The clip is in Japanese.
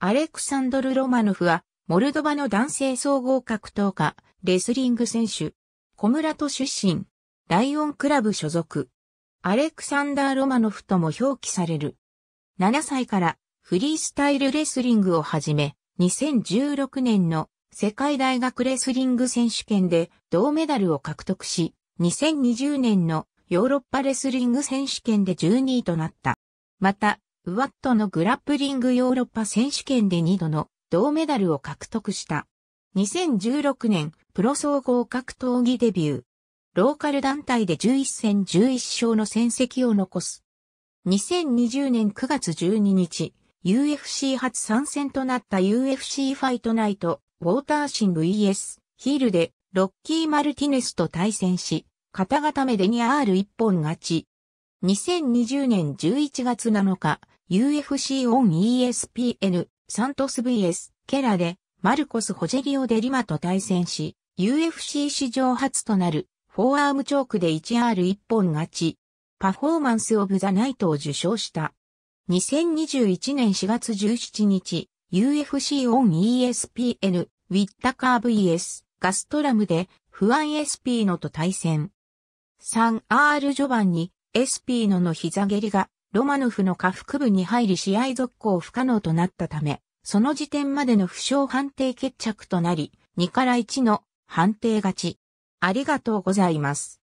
アレクサンドル・ロマノフは、モルドバの男性総合格闘家、レスリング選手。小村と出身。ライオンクラブ所属。アレクサンダー・ロマノフとも表記される。7歳からフリースタイルレスリングをはじめ、2016年の世界大学レスリング選手権で銅メダルを獲得し、2020年のヨーロッパレスリング選手権で12位となった。また、ウワットのグラップリングヨーロッパ選手権で2度の銅メダルを獲得した。2016年、プロ総合格闘技デビュー。ローカル団体で11戦11勝の戦績を残す。2020年9月12日、UFC 初参戦となった UFC ファイトナイト、ウォーターシン VS、ヒールで、ロッキー・マルティネスと対戦し、片固めで 2R1 本勝ち。2020年11月7日、UFC オン ESPN、サントス VS、ケラで、マルコス・ホジェリオ・デリマと対戦し、UFC 史上初となる、フォーアームチョークで 1R1 本勝ち、パフォーマンス・オブ・ザ・ナイトを受賞した。2021年4月17日、UFC オン ESPN、ウィッタカー VS、ガストラムで、フ安ン SP のと対戦。3R 序盤に、SP のの膝蹴りがロマノフの下腹部に入り試合続行不可能となったため、その時点までの負傷判定決着となり、2から1の判定勝ち。ありがとうございます。